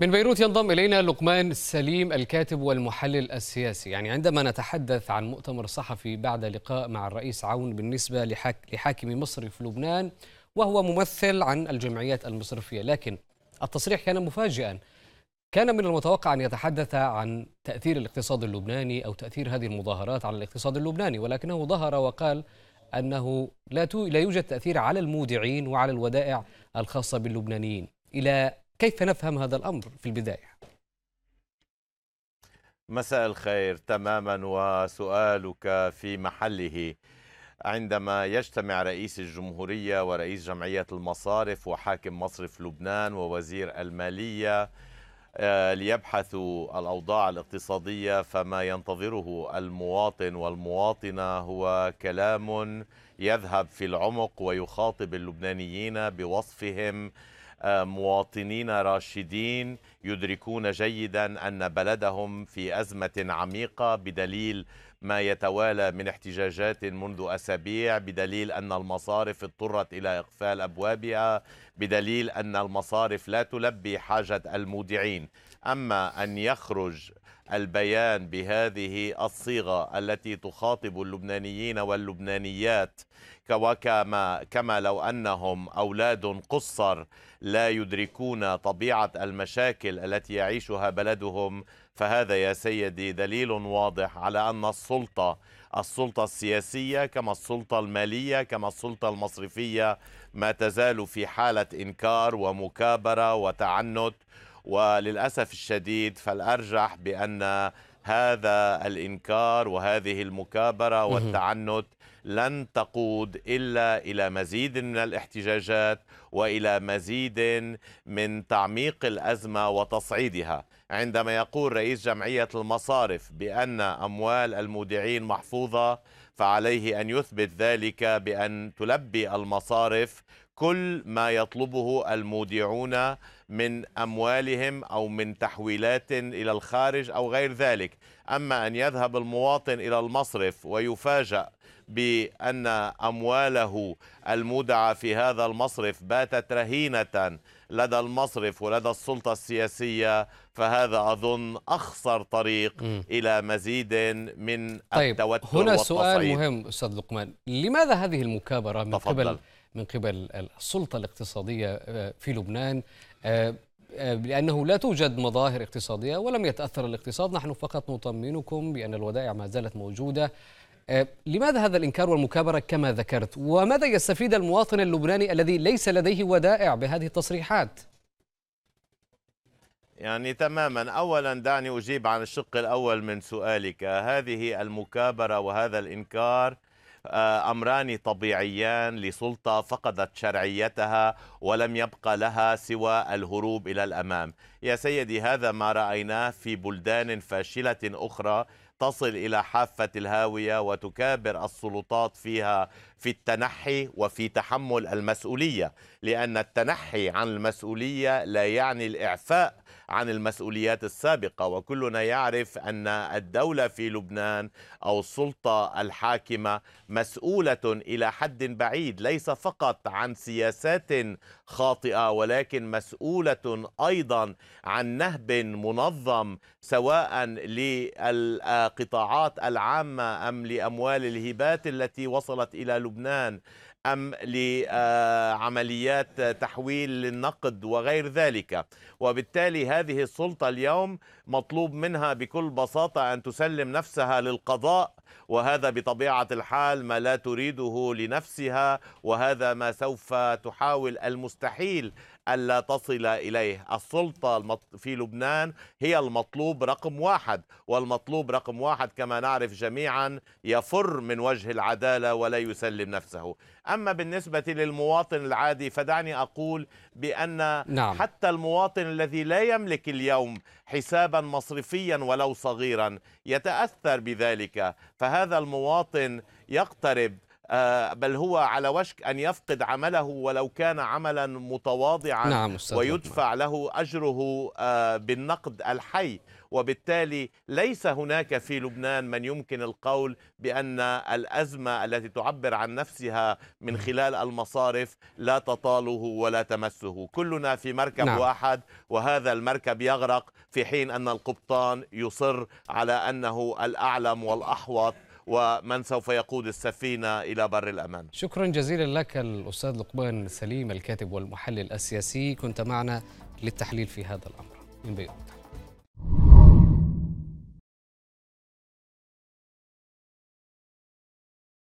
من بيروت ينضم إلينا لقمان سليم الكاتب والمحلل السياسي يعني عندما نتحدث عن مؤتمر صحفي بعد لقاء مع الرئيس عون بالنسبة لحاكم مصر في لبنان وهو ممثل عن الجمعيات المصرفية لكن التصريح كان مفاجئا كان من المتوقع أن يتحدث عن تأثير الاقتصاد اللبناني أو تأثير هذه المظاهرات على الاقتصاد اللبناني ولكنه ظهر وقال أنه لا, لا يوجد تأثير على المودعين وعلى الودائع الخاصة باللبنانيين إلى كيف نفهم هذا الأمر في البداية؟ مساء الخير تماما وسؤالك في محله عندما يجتمع رئيس الجمهورية ورئيس جمعية المصارف وحاكم مصرف لبنان ووزير المالية آه، ليبحثوا الأوضاع الاقتصادية فما ينتظره المواطن والمواطنة هو كلام يذهب في العمق ويخاطب اللبنانيين بوصفهم مواطنين راشدين يدركون جيدا ان بلدهم في ازمه عميقه بدليل ما يتوالى من احتجاجات منذ اسابيع بدليل ان المصارف اضطرت الى اقفال ابوابها بدليل ان المصارف لا تلبي حاجه المودعين اما ان يخرج البيان بهذه الصيغة التي تخاطب اللبنانيين واللبنانيات وكما كما لو أنهم أولاد قصر لا يدركون طبيعة المشاكل التي يعيشها بلدهم فهذا يا سيدي دليل واضح على أن السلطة السلطة السياسية كما السلطة المالية كما السلطة المصرفية ما تزال في حالة إنكار ومكابرة وتعنت وللأسف الشديد فالأرجح بأن هذا الإنكار وهذه المكابرة والتعنت لن تقود إلا إلى مزيد من الاحتجاجات وإلى مزيد من تعميق الأزمة وتصعيدها عندما يقول رئيس جمعية المصارف بأن أموال المودعين محفوظة فعليه أن يثبت ذلك بأن تلبي المصارف كل ما يطلبه المودعون من اموالهم او من تحويلات الى الخارج او غير ذلك، اما ان يذهب المواطن الى المصرف ويفاجأ بان امواله المودعه في هذا المصرف باتت رهينه لدى المصرف ولدى السلطه السياسيه فهذا اظن اخصر طريق م. الى مزيد من طيب التوتر هنا والتصعيد. سؤال مهم استاذ لقمان، لماذا هذه المكابره من تفضل. قبل من قبل السلطة الاقتصادية آه، في لبنان آه، آه، لأنه لا توجد مظاهر اقتصادية ولم يتأثر الاقتصاد نحن فقط نطمنكم بأن الودائع ما زالت موجودة لماذا هذا الإنكار والمكابرة كما ذكرت وماذا يستفيد المواطن اللبناني الذي ليس لديه ودائع بهذه التصريحات يعني تماما اولا دعني اجيب عن الشق الاول من سؤالك هذه المكابره وهذا الانكار آه، امران طبيعيان لسلطه فقدت شرعيتها ولم يبقى لها سوى الهروب الى الامام يا سيدي هذا ما رايناه في بلدان فاشله اخرى تصل الى حافه الهاويه وتكابر السلطات فيها في التنحي وفي تحمل المسؤوليه لان التنحي عن المسؤوليه لا يعني الاعفاء عن المسؤوليات السابقة وكلنا يعرف أن الدولة في لبنان أو السلطة الحاكمة مسؤولة إلى حد بعيد ليس فقط عن سياسات خاطئة ولكن مسؤولة أيضا عن نهب منظم سواء للقطاعات العامة أم لأموال الهبات التي وصلت إلى لبنان أم لعمليات تحويل للنقد وغير ذلك وبالتالي هذا هذه السلطة اليوم مطلوب منها بكل بساطة أن تسلم نفسها للقضاء وهذا بطبيعة الحال ما لا تريده لنفسها وهذا ما سوف تحاول المستحيل ألا تصل إليه السلطة في لبنان هي المطلوب رقم واحد والمطلوب رقم واحد كما نعرف جميعا يفر من وجه العدالة ولا يسلم نفسه أما بالنسبة للمواطن العادي فدعني أقول بأن نعم. حتى المواطن الذي لا يملك اليوم حسابا مصرفيا ولو صغيرا يتأثر بذلك فهذا المواطن يقترب آه، بل هو على وشك أن يفقد عمله ولو كان عملا متواضعا نعم ويدفع له أجره آه، بالنقد الحي وبالتالي ليس هناك في لبنان من يمكن القول بأن الأزمة التي تعبر عن نفسها من خلال المصارف لا تطاله ولا تمسه كلنا في مركب نعم. واحد وهذا المركب يغرق في حين أن القبطان يصر على أنه الأعلم والأحوط ومن سوف يقود السفينة إلى بر الأمان شكرا جزيلا لك الأستاذ لقمان سليم الكاتب والمحلل السياسي كنت معنا للتحليل في هذا الأمر من بيروت